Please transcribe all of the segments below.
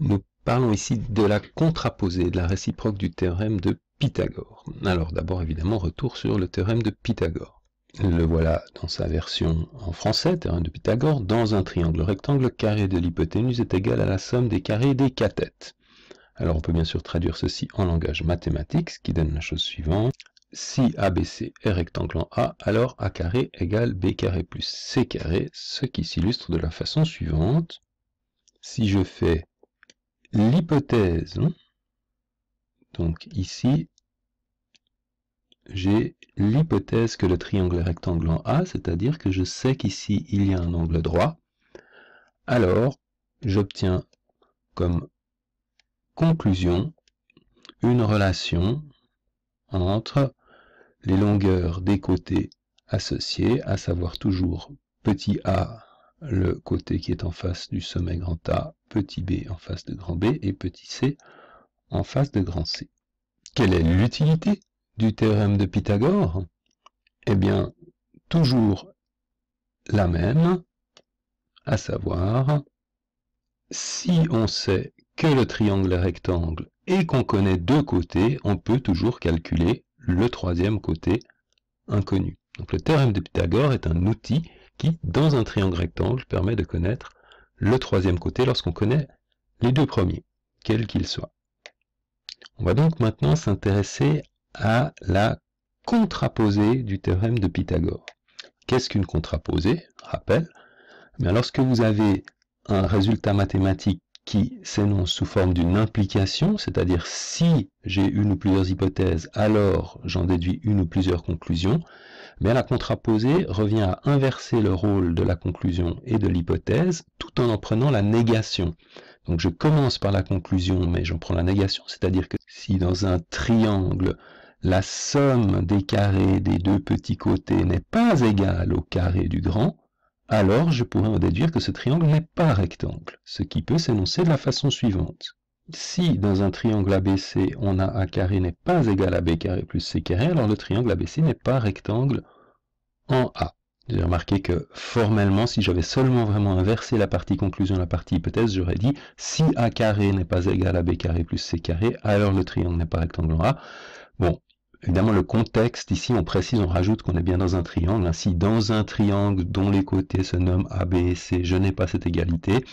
Nous parlons ici de la contraposée, de la réciproque du théorème de Pythagore. Alors d'abord évidemment retour sur le théorème de Pythagore. Le voilà dans sa version en français, théorème de Pythagore, dans un triangle rectangle, carré de l'hypoténuse est égal à la somme des carrés des cathètes. Alors on peut bien sûr traduire ceci en langage mathématique, ce qui donne la chose suivante. Si ABC est rectangle en A, alors A carré égale B carré plus C carré, ce qui s'illustre de la façon suivante. Si je fais l'hypothèse. Donc ici, j'ai l'hypothèse que le triangle est rectangle en A, c'est-à-dire que je sais qu'ici il y a un angle droit. Alors, j'obtiens comme conclusion une relation entre les longueurs des côtés associés, à savoir toujours petit a le côté qui est en face du sommet grand A, petit b en face de grand B et petit c en face de grand C. Quelle est l'utilité du théorème de Pythagore Eh bien, toujours la même, à savoir, si on sait que le triangle est rectangle et qu'on connaît deux côtés, on peut toujours calculer le troisième côté inconnu. Donc le théorème de Pythagore est un outil qui, dans un triangle rectangle, permet de connaître le troisième côté lorsqu'on connaît les deux premiers, quels qu'ils soient. On va donc maintenant s'intéresser à la contraposée du théorème de Pythagore. Qu'est-ce qu'une contraposée Rappel. Eh lorsque vous avez un résultat mathématique qui s'énonce sous forme d'une implication, c'est-à-dire si j'ai une ou plusieurs hypothèses, alors j'en déduis une ou plusieurs conclusions, mais la contraposée revient à inverser le rôle de la conclusion et de l'hypothèse tout en en prenant la négation. Donc je commence par la conclusion, mais j'en prends la négation, c'est-à-dire que si dans un triangle, la somme des carrés des deux petits côtés n'est pas égale au carré du grand, alors je pourrais en déduire que ce triangle n'est pas rectangle, ce qui peut s'énoncer de la façon suivante si dans un triangle ABC, on a A carré n'est pas égal à B carré plus C carré, alors le triangle ABC n'est pas rectangle en A. J'ai remarqué que formellement, si j'avais seulement vraiment inversé la partie conclusion, la partie hypothèse, j'aurais dit si A carré n'est pas égal à B carré plus C carré, alors le triangle n'est pas rectangle en A. Bon, évidemment le contexte, ici on précise, on rajoute qu'on est bien dans un triangle. Ainsi, hein. dans un triangle dont les côtés se nomment A, et C, je n'ai pas cette égalité,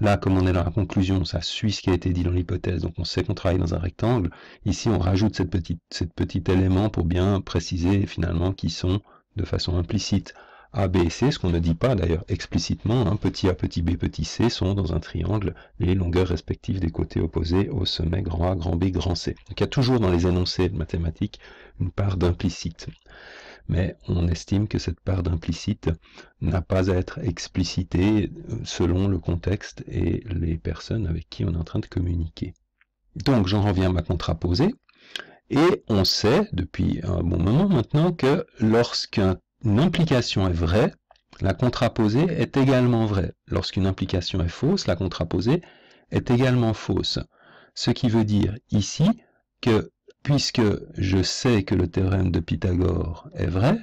Là, comme on est dans la conclusion, ça suit ce qui a été dit dans l'hypothèse, donc on sait qu'on travaille dans un rectangle. Ici, on rajoute cette petite, petit élément pour bien préciser finalement qui sont, de façon implicite, A, B et C, ce qu'on ne dit pas d'ailleurs explicitement, hein. petit A, petit B, petit C sont dans un triangle les longueurs respectives des côtés opposés au sommet grand A, grand B, grand C. Donc il y a toujours dans les énoncés de mathématiques une part d'implicite mais on estime que cette part d'implicite n'a pas à être explicitée euh, selon le contexte et les personnes avec qui on est en train de communiquer. Donc j'en reviens à ma contraposée, et on sait depuis un bon moment maintenant que lorsqu'une implication est vraie, la contraposée est également vraie. Lorsqu'une implication est fausse, la contraposée est également fausse. Ce qui veut dire ici que puisque je sais que le théorème de Pythagore est vrai,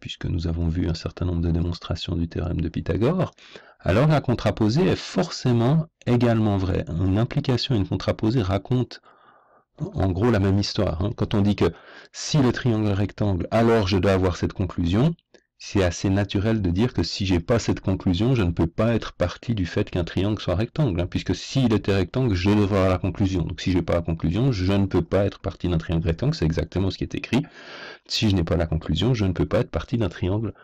puisque nous avons vu un certain nombre de démonstrations du théorème de Pythagore, alors la contraposée est forcément également vraie. Une implication et une contraposée racontent en gros la même histoire. Hein. Quand on dit que si le triangle est rectangle, alors je dois avoir cette conclusion, c'est assez naturel de dire que si j'ai pas cette conclusion, je ne peux pas être parti du fait qu'un triangle soit rectangle, hein, puisque s'il était rectangle, je devrais avoir la conclusion. Donc si je n'ai pas la conclusion, je ne peux pas être parti d'un triangle rectangle, c'est exactement ce qui est écrit. Si je n'ai pas la conclusion, je ne peux pas être parti d'un triangle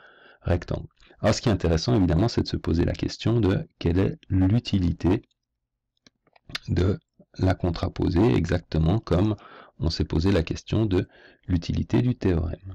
rectangle. Alors ah, ce qui est intéressant, évidemment, c'est de se poser la question de quelle est l'utilité de la contraposée, exactement comme on s'est posé la question de l'utilité du théorème.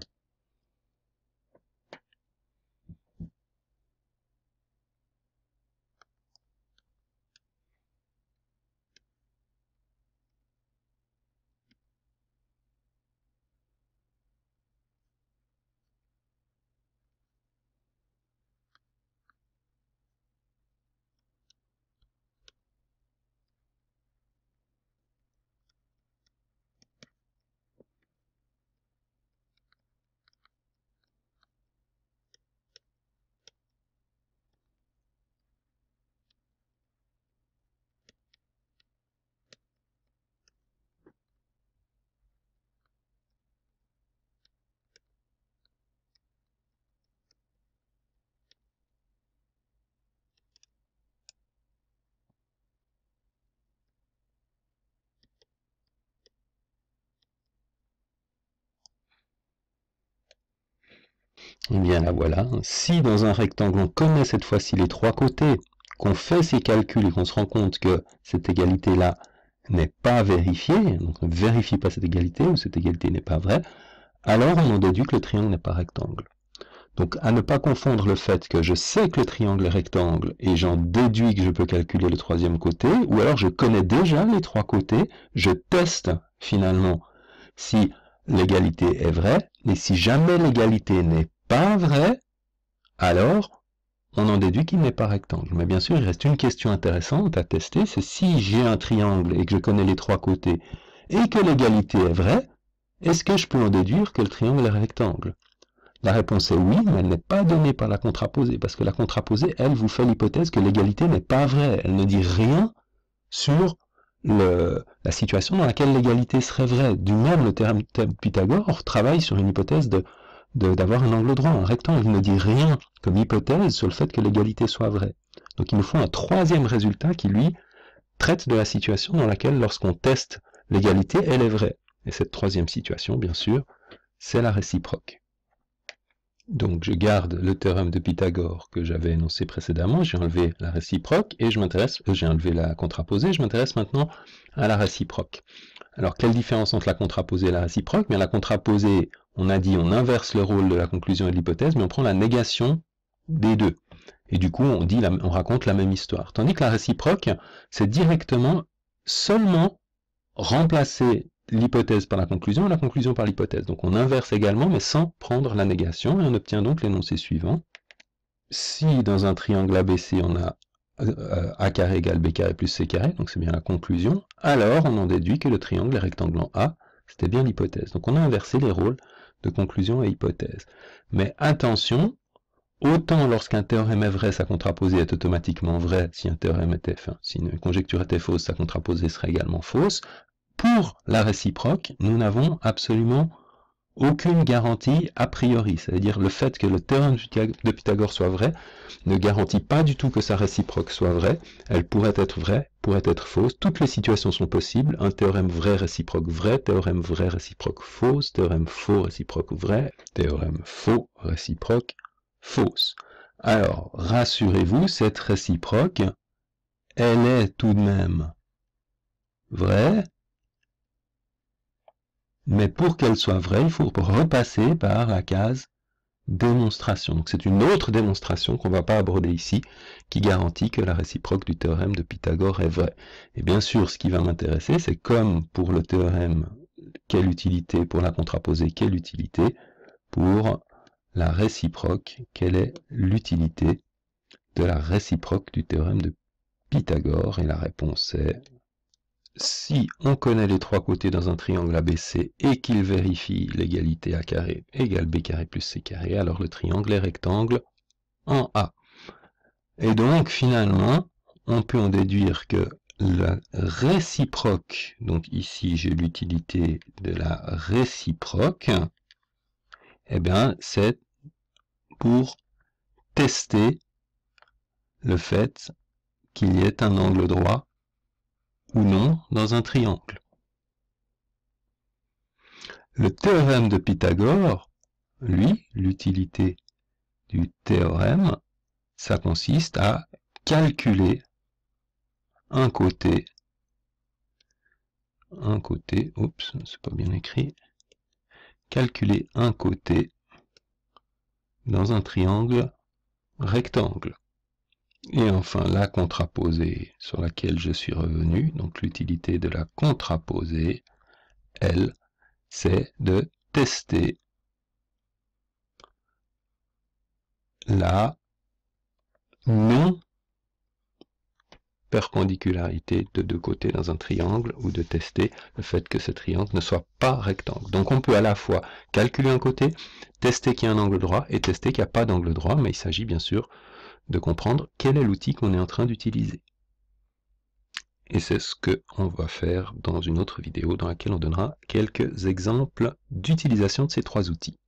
Eh bien la voilà. Si dans un rectangle on connaît cette fois-ci les trois côtés, qu'on fait ces calculs et qu'on se rend compte que cette égalité-là n'est pas vérifiée, donc on ne vérifie pas cette égalité ou cette égalité n'est pas vraie, alors on en déduit que le triangle n'est pas rectangle. Donc à ne pas confondre le fait que je sais que le triangle est rectangle et j'en déduis que je peux calculer le troisième côté, ou alors je connais déjà les trois côtés, je teste finalement si l'égalité est vraie, et si jamais l'égalité n'est pas vrai Alors, on en déduit qu'il n'est pas rectangle. Mais bien sûr, il reste une question intéressante à tester, c'est si j'ai un triangle et que je connais les trois côtés, et que l'égalité est vraie, est-ce que je peux en déduire que le triangle est rectangle La réponse est oui, mais elle n'est pas donnée par la contraposée, parce que la contraposée, elle, vous fait l'hypothèse que l'égalité n'est pas vraie. Elle ne dit rien sur la situation dans laquelle l'égalité serait vraie. Du même, le théorème de Pythagore travaille sur une hypothèse de d'avoir un angle droit. Un rectangle ne dit rien comme hypothèse sur le fait que l'égalité soit vraie. Donc il nous faut un troisième résultat qui, lui, traite de la situation dans laquelle, lorsqu'on teste l'égalité, elle est vraie. Et cette troisième situation, bien sûr, c'est la réciproque. Donc je garde le théorème de Pythagore que j'avais énoncé précédemment, j'ai enlevé la réciproque et je m'intéresse, euh, j'ai enlevé la contraposée, je m'intéresse maintenant à la réciproque. Alors quelle différence entre la contraposée et la réciproque Bien, La contraposée, on a dit on inverse le rôle de la conclusion et de l'hypothèse, mais on prend la négation des deux. Et du coup, on, dit on raconte la même histoire. Tandis que la réciproque, c'est directement seulement remplacer l'hypothèse par la conclusion et la conclusion par l'hypothèse. Donc on inverse également, mais sans prendre la négation, et on obtient donc l'énoncé suivant. Si dans un triangle ABC, on a euh, a carré égale b carré plus c carré, donc c'est bien la conclusion, alors on en déduit que le triangle est rectangle en A, c'était bien l'hypothèse. Donc on a inversé les rôles de conclusion et hypothèse. Mais attention, autant lorsqu'un théorème est vrai, sa contraposée est automatiquement vraie si un théorème était, faux, si une conjecture était fausse, sa contraposée serait également fausse. Pour la réciproque, nous n'avons absolument aucune garantie a priori. C'est-à-dire le fait que le théorème de Pythagore soit vrai ne garantit pas du tout que sa réciproque soit vraie. Elle pourrait être vraie, pourrait être fausse. Toutes les situations sont possibles. Un théorème vrai, réciproque vrai, théorème vrai, réciproque fausse, théorème faux, réciproque vrai, théorème faux, réciproque fausse. Alors, rassurez-vous, cette réciproque, elle est tout de même vraie, mais pour qu'elle soit vraie, il faut repasser par la case démonstration. Donc c'est une autre démonstration qu'on ne va pas aborder ici, qui garantit que la réciproque du théorème de Pythagore est vraie. Et bien sûr, ce qui va m'intéresser, c'est comme pour le théorème, quelle utilité pour la contraposée, quelle utilité pour la réciproque, quelle est l'utilité de la réciproque du théorème de Pythagore Et la réponse est si on connaît les trois côtés dans un triangle ABC et qu'il vérifie l'égalité A carré égale B carré plus C carré, alors le triangle est rectangle en A. Et donc, finalement, on peut en déduire que la réciproque, donc ici j'ai l'utilité de la réciproque, eh bien c'est pour tester le fait qu'il y ait un angle droit ou non dans un triangle. Le théorème de Pythagore, lui, l'utilité du théorème, ça consiste à calculer un côté, un côté, oups, c'est pas bien écrit, calculer un côté dans un triangle rectangle. Et enfin, la contraposée sur laquelle je suis revenu, donc l'utilité de la contraposée, elle, c'est de tester la non-perpendicularité de deux côtés dans un triangle ou de tester le fait que ce triangle ne soit pas rectangle. Donc on peut à la fois calculer un côté, tester qu'il y a un angle droit et tester qu'il n'y a pas d'angle droit, mais il s'agit bien sûr de comprendre quel est l'outil qu'on est en train d'utiliser. Et c'est ce que qu'on va faire dans une autre vidéo dans laquelle on donnera quelques exemples d'utilisation de ces trois outils.